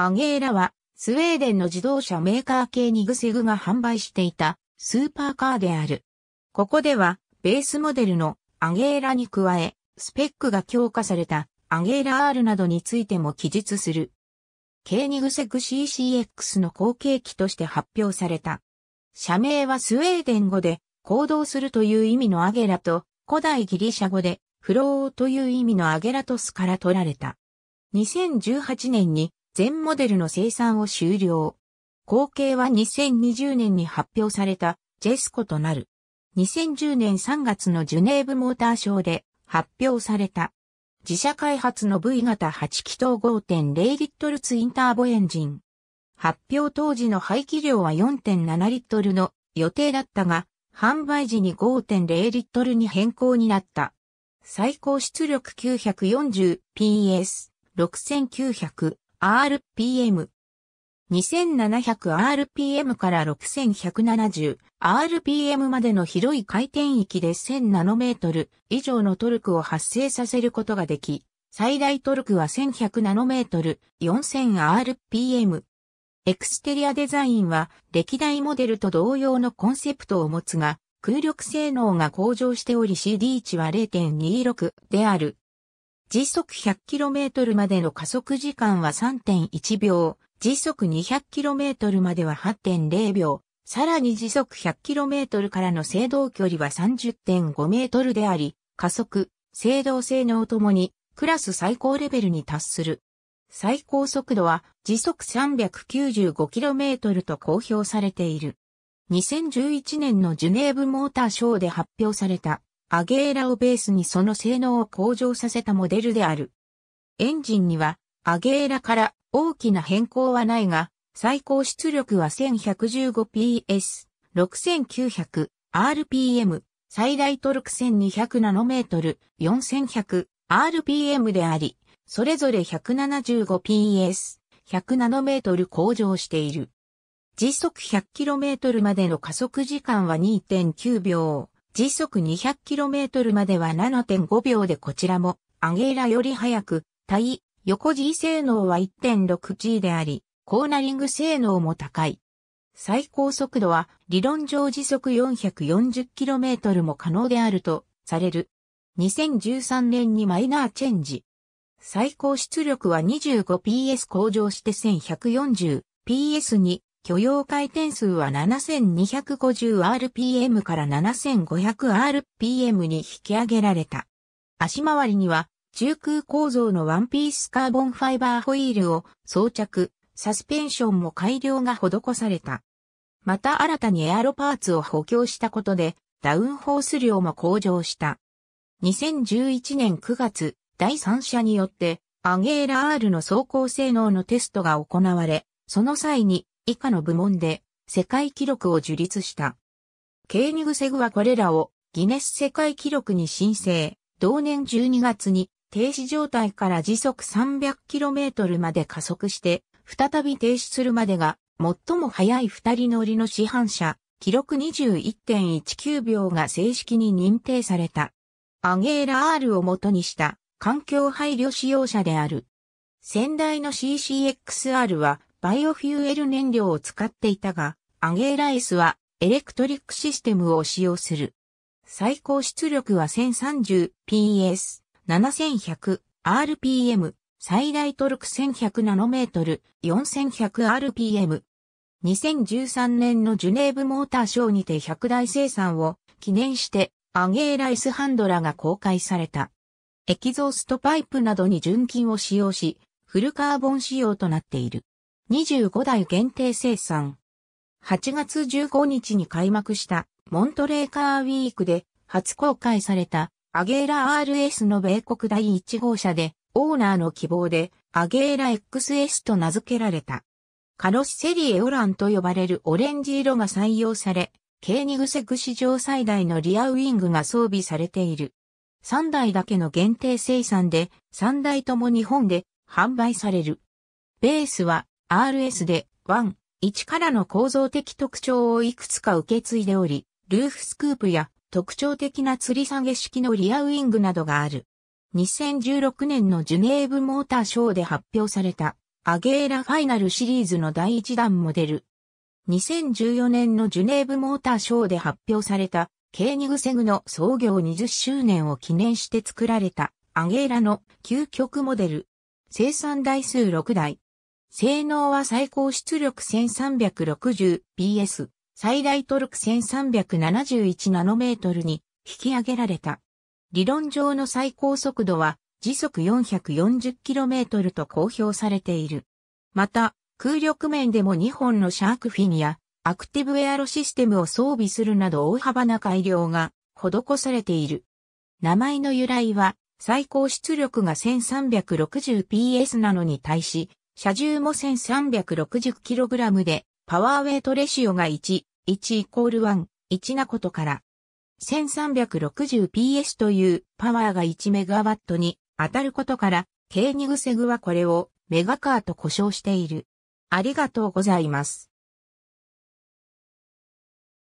アゲーラは、スウェーデンの自動車メーカー系ニグセグが販売していたスーパーカーである。ここでは、ベースモデルのアゲーラに加え、スペックが強化されたアゲーラ R などについても記述する。K ニグセグ CCX の後継機として発表された。社名はスウェーデン語で行動するという意味のアゲラと古代ギリシャ語でフローという意味のアゲラトスから取られた。2018年に全モデルの生産を終了。後継は2020年に発表されたジェスコとなる。2010年3月のジュネーブモーターショーで発表された。自社開発の V 型8気筒5.0リットルツインターボエンジン。発表当時の排気量は4.7リットルの予定だったが、販売時に5.0リットルに変更になった。最高出力 940PS、6900 RPM。2700rpm から 6170rpm までの広い回転域で1 0 0 0トル以上のトルクを発生させることができ、最大トルクは1 1 0 0トル 4000rpm。エクステリアデザインは歴代モデルと同様のコンセプトを持つが、空力性能が向上しており CD 値は0.26である。時速 100km までの加速時間は3.1秒、時速 200km までは8.0秒、さらに時速 100km からの制動距離は30.5メートルであり、加速、制動性能ともにクラス最高レベルに達する。最高速度は時速 395km と公表されている。2011年のジュネーブモーターショーで発表されたアゲーラをベースにその性能を向上させたモデルである。エンジンには、アゲーラから大きな変更はないが、最高出力は 1115PS、6900RPM、最大トルク1 2 0 0トル、4100RPM であり、それぞれ 175PS、1 0 0トル向上している。時速 100km までの加速時間は2.9秒。時速 200km までは7.5秒でこちらも、アゲーラより速く、対、横 G 性能は 1.6G であり、コーナリング性能も高い。最高速度は理論上時速 440km も可能であるとされる。2013年にマイナーチェンジ。最高出力は 25PS 向上して 1140PS に許容回転数は 7250rpm から 7500rpm に引き上げられた。足回りには中空構造のワンピースカーボンファイバーホイールを装着、サスペンションも改良が施された。また新たにエアロパーツを補強したことで、ダウンホース量も向上した。2011年9月、第三者によって、アゲーラ R の走行性能のテストが行われ、その際に以下の部門で世界記録を樹立した。ケーニグセグはこれらをギネス世界記録に申請、同年12月に停止状態から時速 300km まで加速して、再び停止するまでが最も速い二人乗りの市販車、記録21.19秒が正式に認定された。アゲーラ R を元にした環境配慮使用車である。先代の CCXR はバイオフューエル燃料を使っていたが、アゲーライスはエレクトリックシステムを使用する。最高出力は 1030PS、7100rpm、最大トルク1 1 0 0トル、4100rpm。2013年のジュネーブモーターショーにて100台生産を記念してアゲーライスハンドラが公開された。エキゾーストパイプなどに純金を使用し、フルカーボン仕様となっている。25台限定生産。8月15日に開幕したモントレーカーウィークで初公開されたアゲーラ RS の米国第1号車でオーナーの希望でアゲーラ XS と名付けられた。カロッセリエオランと呼ばれるオレンジ色が採用され、ケーニグセク史上最大のリアウィングが装備されている。3台だけの限定生産で、3台とも日本で販売される。ベースは RS で1、1からの構造的特徴をいくつか受け継いでおり、ルーフスクープや特徴的な吊り下げ式のリアウィングなどがある。2016年のジュネーブモーターショーで発表されたアゲーラファイナルシリーズの第1弾モデル。2014年のジュネーブモーターショーで発表されたケーニグセグの創業20周年を記念して作られたアゲーラの究極モデル。生産台数6台、性能は最高出力 1360PS、最大トルク1 3 7 1トルに引き上げられた。理論上の最高速度は時速 440km と公表されている。また、空力面でも2本のシャークフィンやアクティブエアロシステムを装備するなど大幅な改良が施されている。名前の由来は最高出力が 1360PS なのに対し、車重も 1360kg で、パワーウェイトレシオが1、1イコール1、1なことから、1360PS というパワーが 1MW に当たることから、ケーニグセグはこれをメガカーと呼称している。ありがとうございます。